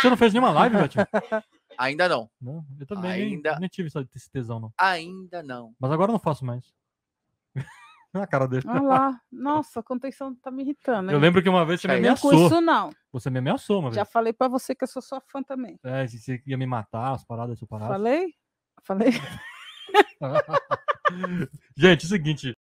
Você não fez nenhuma live, Betinho? Ainda não. não. Eu também Ainda... nem, nem tive esse tesão, não. Ainda não. Mas agora eu não faço mais. Na cara dele. Olha lá. Nossa, a contenção tá me irritando. hein? Eu lembro que uma vez você me Isso Não ameaçou. não. Você me ameaçou uma vez. Já falei pra você que eu sou sua fã também. É, se você ia me matar, as paradas, se eu parasse. Falei? Falei? Gente, é o seguinte.